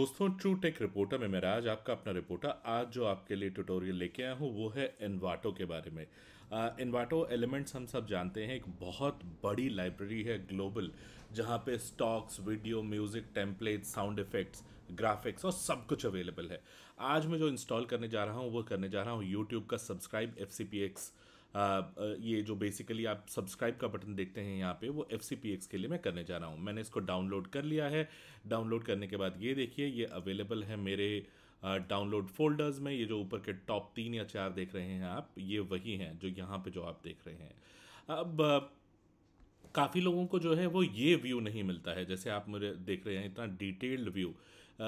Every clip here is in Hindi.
दोस्तों ट्रू टेक रिपोर्टर में मेरा आज आपका अपना रिपोर्टर आज जो आपके लिए ट्यूटोरियल लेके आया हूँ वो है इन्वाटो के बारे में इन्वाटो एलिमेंट्स हम सब जानते हैं एक बहुत बड़ी लाइब्रेरी है ग्लोबल जहाँ पे stocks video music template sound effects graphics और सब कुछ अवेलेबल है आज मैं जो इंस्टॉल करने जा रहा हूँ वो करने जा रहा हूँ यूट्यूब का subscribe F C P X ये जो बेसिकली आप सब्सक्राइब का बटन देखते हैं यहाँ पे वो एफ सी पी एक्स के लिए मैं करने जा रहा हूँ मैंने इसको डाउनलोड कर लिया है डाउनलोड करने के बाद ये देखिए ये अवेलेबल है मेरे डाउनलोड फोल्डर्स में ये जो ऊपर के टॉप तीन या चार देख रहे हैं आप ये वही हैं जो यहाँ पे जो आप देख रहे हैं अब काफ़ी लोगों को जो है वो ये व्यू नहीं मिलता है जैसे आप मुझे देख रहे हैं इतना डिटेल्ड व्यू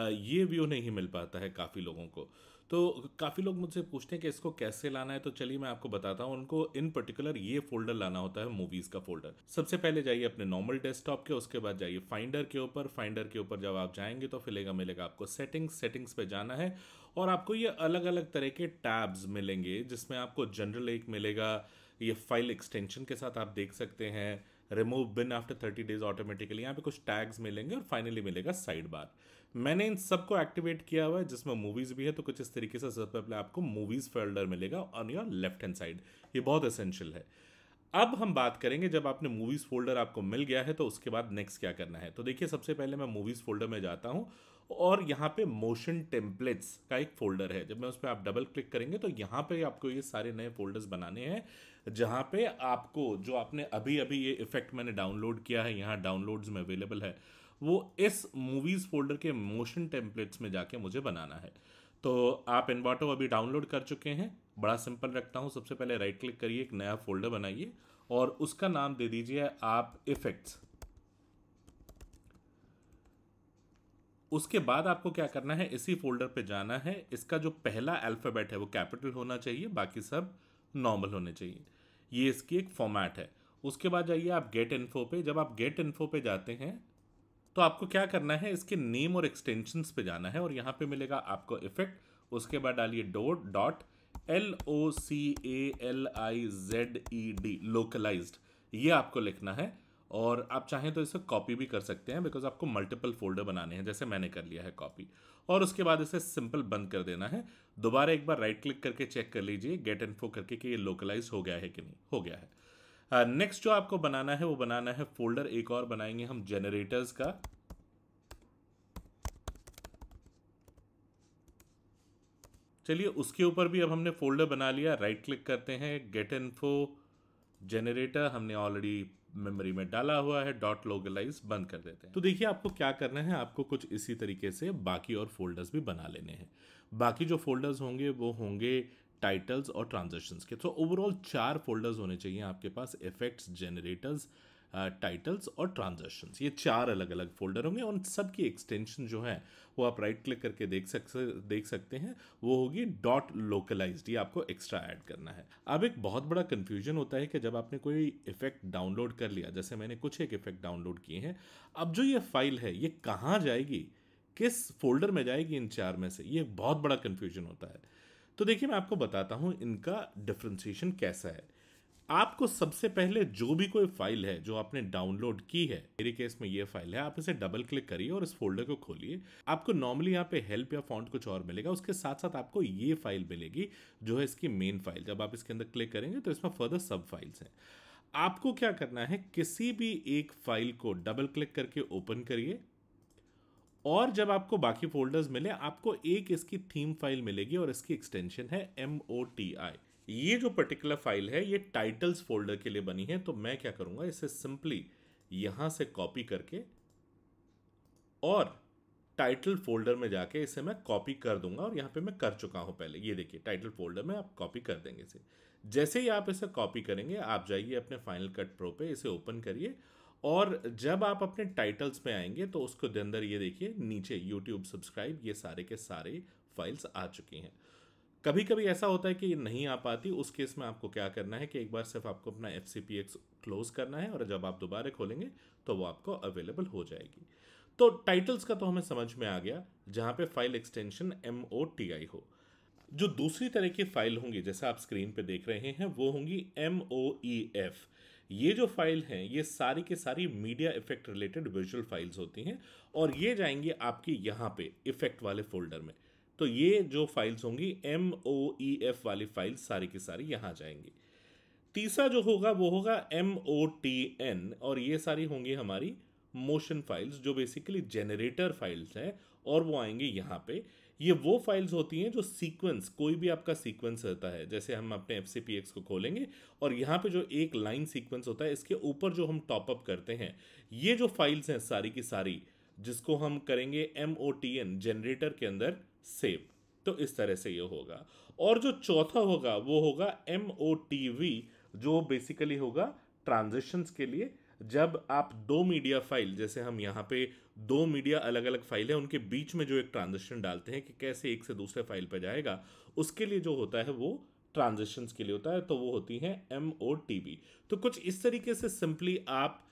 ये व्यू नहीं मिल पाता है काफ़ी लोगों को तो काफ़ी लोग मुझसे पूछते हैं कि इसको कैसे लाना है तो चलिए मैं आपको बताता हूँ उनको इन पर्टिकुलर ये फोल्डर लाना होता है मूवीज़ का फोल्डर सबसे पहले जाइए अपने नॉर्मल डेस्कटॉप के उसके बाद जाइए फाइंडर के ऊपर फाइंडर के ऊपर जब आप जाएंगे तो फिलेगा मिलेगा आपको सेटिंग्स सेटिंग्स पे जाना है और आपको ये अलग अलग तरह के टैब्स मिलेंगे जिसमें आपको जनरल एक मिलेगा ये फाइल एक्सटेंशन के साथ आप देख सकते हैं remove bin after thirty days automatically यहाँ पे कुछ टैग्स मिलेंगे और फाइनली मिलेगा साइड बार मैंने इन सबको एक्टिवेट किया हुआ है जिसमें मूवीज़ भी है तो कुछ इस तरीके से सबसे पहले आपको मूवीज़ फोल्डर मिलेगा on your left hand side ये बहुत असेंशियल है अब हम बात करेंगे जब आपने मूवीज़ फोल्डर आपको मिल गया है तो उसके बाद नेक्स्ट क्या करना है तो देखिए सबसे पहले मैं मूवीज़ फोल्डर में जाता हूँ और यहाँ पे मोशन टेम्पलेट्स का एक फोल्डर है जब मैं उस पर आप डबल क्लिक करेंगे तो यहाँ पे आपको ये सारे नए फोल्डर्स बनाने हैं जहाँ पे आपको जो आपने अभी अभी ये इफेक्ट मैंने डाउनलोड किया है यहाँ डाउनलोड्स में अवेलेबल है वो इस मूवीज़ फोल्डर के मोशन टेम्पलेट्स में जाके मुझे बनाना है तो आप इनवाटो अभी डाउनलोड कर चुके हैं बड़ा सिंपल रखता हूँ सबसे पहले राइट क्लिक करिए एक नया फोल्डर बनाइए और उसका नाम दे दीजिए आप इफेक्ट्स उसके बाद आपको क्या करना है इसी फोल्डर पे जाना है इसका जो पहला अल्फ़ाबेट है वो कैपिटल होना चाहिए बाकी सब नॉर्मल होने चाहिए ये इसकी एक फॉर्मेट है उसके बाद जाइए आप गेट इन्फो पे जब आप गेट इन्फो पे जाते हैं तो आपको क्या करना है इसके नेम और एक्सटेंशंस पे जाना है और यहाँ पे मिलेगा आपको इफेक्ट उसके बाद डालिए dot dot L O C A L I Z E D localised ये आपको लिखना है और आप चाहें तो इसे कॉपी भी कर सकते हैं बिकॉज आपको मल्टीपल फोल्डर बनाने हैं जैसे मैंने कर लिया है कॉपी और उसके बाद इसे सिंपल बंद कर देना है दोबारा एक बार राइट क्लिक करके चेक कर लीजिए गेट एंड फो करके कि ये लोकलाइज हो गया है कि नहीं हो गया है नेक्स्ट uh, जो आपको बनाना है वो बनाना है फोल्डर एक और बनाएंगे हम जनरेटर्स का चलिए उसके ऊपर भी अब हमने फोल्डर बना लिया राइट क्लिक करते हैं गेट फो जनरेटर हमने ऑलरेडी मेमोरी में डाला हुआ है डॉट लोगलाइज बंद कर देते हैं तो देखिए आपको क्या करना है आपको कुछ इसी तरीके से बाकी और फोल्डर्स भी बना लेने हैं बाकी जो फोल्डर्स होंगे वो होंगे टाइटल्स और ट्रांजेक्शन्स के तो ओवरऑल चार फोल्डर्स होने चाहिए आपके पास इफेक्ट्स जनरेटर्स टाइटल्स और ट्रांजेक्शन्स ये चार अलग अलग फोल्डर होंगे उन सब की एक्सटेंशन जो है वो आप राइट क्लिक करके देख सकते देख सकते हैं वो होगी डॉट लोकलाइज ये आपको एक्स्ट्रा ऐड करना है अब एक बहुत बड़ा कन्फ्यूजन होता है कि जब आपने कोई इफेक्ट डाउनलोड कर लिया जैसे मैंने कुछ एक इफेक्ट डाउनलोड किए हैं अब जो ये फाइल है ये कहाँ जाएगी किस फोल्डर में जाएगी इन चार में से ये बहुत बड़ा कन्फ्यूजन होता है तो देखिए मैं आपको बताता हूँ इनका डिफ्रेंसीशन कैसा है आपको सबसे पहले जो भी कोई फाइल है जो आपने डाउनलोड की है मेरे केस में ये फाइल है आप इसे डबल क्लिक करिए और इस फोल्डर को खोलिए आपको नॉर्मली यहाँ पे हेल्प या फॉन्ट कुछ और मिलेगा उसके साथ साथ आपको ये फाइल मिलेगी जो है इसकी मेन फाइल जब आप इसके अंदर क्लिक करेंगे तो इसमें फर्दर सब फाइल्स हैं आपको क्या करना है किसी भी एक फाइल को डबल क्लिक करके ओपन करिए और जब आपको बाकी फोल्डर्स मिले आपको एक इसकी थीम फाइल मिलेगी और इसकी एक्सटेंशन है एम ओ टी आई ये जो पर्टिकुलर फाइल है ये टाइटल्स फोल्डर के लिए बनी है तो मैं क्या करूंगा इसे सिंपली यहां से कॉपी करके और टाइटल फोल्डर में जाके इसे मैं कॉपी कर दूंगा और यहां पे मैं कर चुका हूं पहले ये देखिए टाइटल फोल्डर में आप कॉपी कर देंगे इसे जैसे ही आप इसे कॉपी करेंगे आप जाइए अपने फाइनल कट प्रो पे इसे ओपन करिए और जब आप अपने टाइटल्स पे आएंगे तो उसको अंदर ये देखिए नीचे यूट्यूब सब्सक्राइब ये सारे के सारे फाइल्स आ चुकी हैं कभी कभी ऐसा होता है कि नहीं आ पाती उस केस में आपको क्या करना है कि एक बार सिर्फ आपको अपना एफ क्लोज करना है और जब आप दोबारा खोलेंगे तो वो आपको अवेलेबल हो जाएगी तो टाइटल्स का तो हमें समझ में आ गया जहाँ पे file extension M O T I हो जो दूसरी तरह की फाइल होंगी जैसे आप स्क्रीन पे देख रहे हैं वो होंगी एम ओ ई एफ ये जो फाइल हैं ये सारी के सारी media effect related visual files होती हैं और ये जाएंगी आपकी यहाँ पे इफेक्ट वाले फोल्डर में तो ये जो फाइल्स होंगी एम ओ ई एफ वाली फाइल्स सारी की सारी यहाँ जाएंगी तीसरा जो होगा वो होगा एम ओ टी एन और ये सारी होंगी हमारी मोशन फाइल्स जो बेसिकली जनरेटर फाइल्स हैं और वो आएंगे यहाँ पे ये वो फाइल्स होती हैं जो सीक्वेंस कोई भी आपका सीक्वेंस रहता है जैसे हम अपने एफ सी पी एक्स को खोलेंगे और यहाँ पे जो एक लाइन सीक्वेंस होता है इसके ऊपर जो हम टॉपअप करते हैं ये जो फाइल्स हैं सारी की सारी जिसको हम करेंगे M O T N generator के अंदर सेव तो इस तरह से ये होगा और जो चौथा होगा वो होगा एम ओ टी वी जो बेसिकली होगा ट्रांजेक्शन्स के लिए जब आप दो मीडिया फाइल जैसे हम यहाँ पे दो मीडिया अलग अलग फाइल है उनके बीच में जो एक ट्रांजेक्शन डालते हैं कि कैसे एक से दूसरे फाइल पर जाएगा उसके लिए जो होता है वो ट्रांजेक्शन्स के लिए होता है तो वो होती हैं एम ओ टी बी तो कुछ इस तरीके से सिंपली आप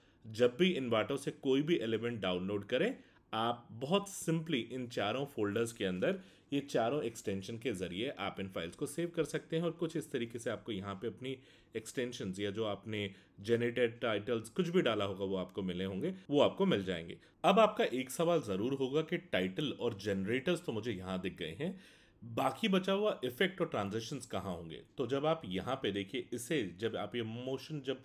जब भी इन्वाटो से कोई भी एलिमेंट डाउनलोड करें आप बहुत सिंपली इन चारों फोल्डर्स के अंदर ये चारों एक्सटेंशन के ज़रिए आप इन फाइल्स को सेव कर सकते हैं और कुछ इस तरीके से आपको यहाँ पे अपनी एक्सटेंशन या जो आपने जनरेटेड टाइटल्स कुछ भी डाला होगा वो आपको मिले होंगे वो आपको मिल जाएंगे अब आपका एक सवाल ज़रूर होगा कि टाइटल और जनरेटर्स तो मुझे यहाँ दिख गए हैं बाकी बचा हुआ इफेक्ट और ट्रांजेक्शन्स कहाँ होंगे तो जब आप यहाँ पे देखिए इसे जब आप ये मोशन जब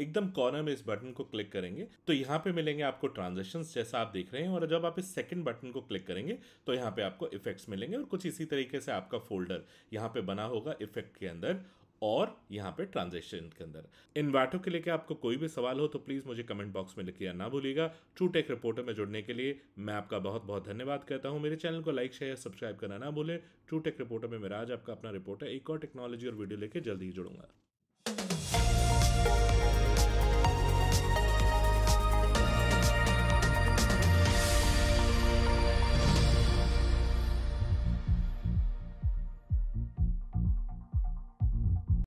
एकदम कॉर्नर में इस बटन को क्लिक करेंगे तो यहाँ पे मिलेंगे आपको ट्रांजेक्शन जैसा आप देख रहे हैं और जब आप इस सेकंड बटन को क्लिक करेंगे तो यहाँ पे आपको इफेक्ट्स मिलेंगे और कुछ इसी तरीके से आपका फोल्डर यहाँ पे बना होगा इफेक्ट के अंदर और यहाँ पे ट्रांजेक्शन के अंदर इन्वाटो के लेके आपको कोई भी सवाल हो तो प्लीज़ मुझे कमेंट बॉक्स में लिखिए ना भूलिएगा ट्रू टेक रिपोर्टर में जुड़ने के लिए मैं आपका बहुत बहुत धन्यवाद करता हूँ मेरे चैनल को लाइक शेयर सब्सक्राइब करना ना भूलें ट्रू टेक रिपोर्टर में मेरा आज आपका अपना रिपोर्टर एक और टेक्नोलॉजी और वीडियो लेकर जल्दी ही जुड़ूंगा